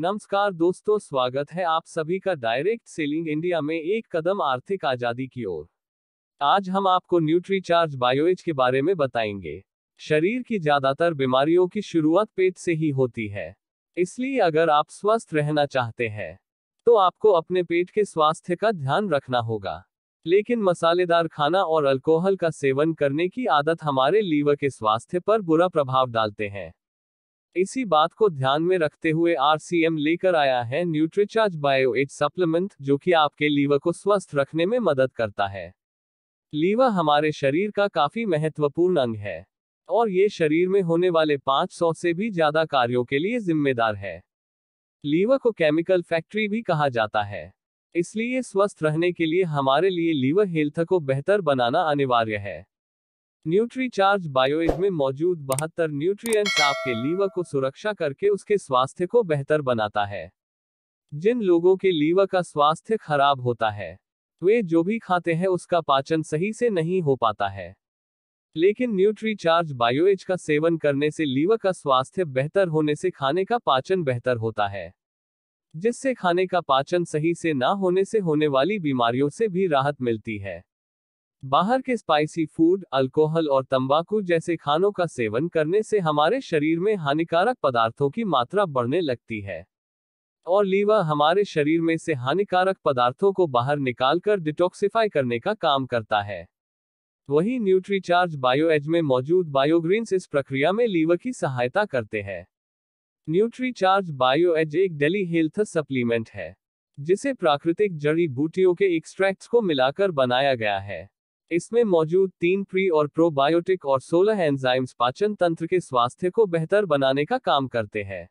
नमस्कार दोस्तों स्वागत है आप सभी का डायरेक्ट सेलिंग इंडिया में एक कदम आर्थिक आजादी की ओर आज हम आपको न्यूट्री चार्ज बायोएज के बारे में बताएंगे शरीर की ज्यादातर बीमारियों की शुरुआत पेट से ही होती है इसलिए अगर आप स्वस्थ रहना चाहते हैं तो आपको अपने पेट के स्वास्थ्य का ध्यान रखना होगा लेकिन मसालेदार खाना और अल्कोहल का सेवन करने की आदत हमारे लीवर के स्वास्थ्य पर बुरा प्रभाव डालते हैं इसी बात को ध्यान में रखते हुए आरसीएम लेकर आया है न्यूट्रीचार्ज बायो एज सप्लीमेंट जो कि आपके लीवर को स्वस्थ रखने में मदद करता है लीवर हमारे शरीर का काफी महत्वपूर्ण अंग है और ये शरीर में होने वाले 500 से भी ज्यादा कार्यों के लिए जिम्मेदार है लीवर को केमिकल फैक्ट्री भी कहा जाता है इसलिए स्वस्थ रहने के लिए हमारे लिए लीवर हेल्थ को बेहतर बनाना अनिवार्य है न्यूट्री चार्ज बायोएड में मौजूद बहत्तर न्यूट्रिएंट्स आपके लीवर को सुरक्षा करके उसके स्वास्थ्य को बेहतर बनाता है जिन लोगों के लीवर का स्वास्थ्य खराब होता है वे जो भी खाते हैं उसका पाचन सही से नहीं हो पाता है लेकिन न्यूट्री चार्ज बायोएज का सेवन करने से लीवर का स्वास्थ्य बेहतर होने से खाने का पाचन बेहतर होता है जिससे खाने का पाचन सही से ना होने से होने वाली बीमारियों से भी राहत मिलती है बाहर के स्पाइसी फूड अल्कोहल और तंबाकू जैसे खानों का सेवन करने से हमारे शरीर में हानिकारक पदार्थों की मात्रा बढ़ने लगती है और लीवर हमारे शरीर में से हानिकारक पदार्थों को बाहर निकालकर डिटॉक्सिफाई करने का काम करता है वही न्यूट्रीचार्ज बायोएज में मौजूद बायोग्रीन्स इस प्रक्रिया में लीवर की सहायता करते हैं न्यूट्रीचार्ज बायोएज एक डेली हेल्थ सप्लीमेंट है जिसे प्राकृतिक जड़ी बूटियों के एक्सट्रैक्ट्स को मिलाकर बनाया गया है इसमें मौजूद तीन प्री और प्रोबायोटिक और सोलह एंजाइम्स पाचन तंत्र के स्वास्थ्य को बेहतर बनाने का काम करते हैं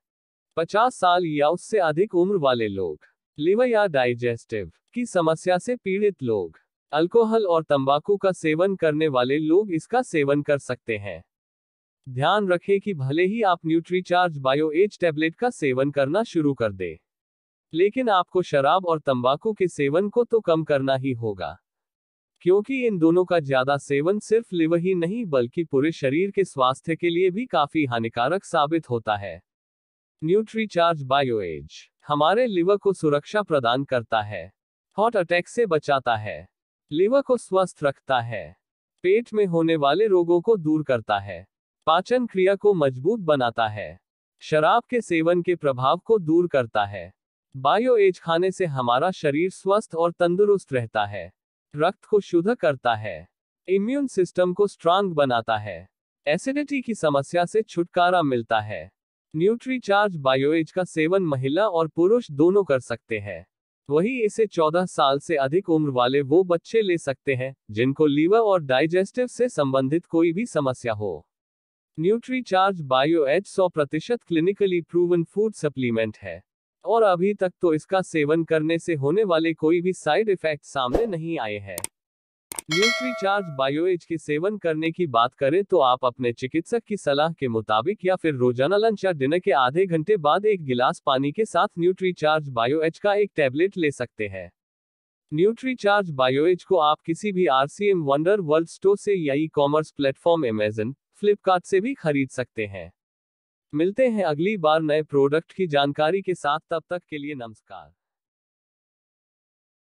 पचास साल या उससे अधिक उम्र वाले लोग लिवर या डाइजेस्टिव की समस्या से पीड़ित लोग अल्कोहल और तंबाकू का सेवन करने वाले लोग इसका सेवन कर सकते हैं ध्यान रखें कि भले ही आप न्यूट्रीचार्ज बायो एज टैबलेट का सेवन करना शुरू कर दे लेकिन आपको शराब और तंबाकू के सेवन को तो कम करना ही होगा क्योंकि इन दोनों का ज्यादा सेवन सिर्फ लिवर ही नहीं बल्कि पूरे शरीर के स्वास्थ्य के लिए भी काफी हानिकारक साबित होता है न्यूट्रीचार्ज बायोएज हमारे लिवर को सुरक्षा प्रदान करता है हॉट अटैक से बचाता है लिवर को स्वस्थ रखता है पेट में होने वाले रोगों को दूर करता है पाचन क्रिया को मजबूत बनाता है शराब के सेवन के प्रभाव को दूर करता है बायो एज खाने से हमारा शरीर स्वस्थ और तंदुरुस्त रहता है रक्त को शुद्ध करता है इम्यून सिस्टम को स्ट्रांग बनाता है एसिडिटी की समस्या से छुटकारा मिलता है न्यूट्री चार्ज बायोएज का सेवन महिला और पुरुष दोनों कर सकते हैं वही इसे 14 साल से अधिक उम्र वाले वो बच्चे ले सकते हैं जिनको लीवर और डाइजेस्टिव से संबंधित कोई भी समस्या हो न्यूट्री चार्ज बायोएज सौ प्रतिशत क्लिनिकली प्रूवन फूड सप्लीमेंट है और अभी तक तो इसका सेवन करने से होने वाले कोई भी साइड इफेक्ट सामने नहीं आए हैं चार्ज बायोएज के सेवन करने की बात करें तो आप अपने चिकित्सक की सलाह के मुताबिक या फिर रोजाना लंच या डिनर के आधे घंटे बाद एक गिलास पानी के साथ न्यूट्रीचार्ज बायोएज का एक टैबलेट ले सकते हैं न्यूट्री चार्ज बायोएज को आप किसी भी आरसीएम वंडर वर्ल्ड स्टोर से या e commerce platform Amazon Flipkart से भी खरीद सकते हैं मिलते हैं अगली बार नए प्रोडक्ट की जानकारी के साथ तब तक के लिए नमस्कार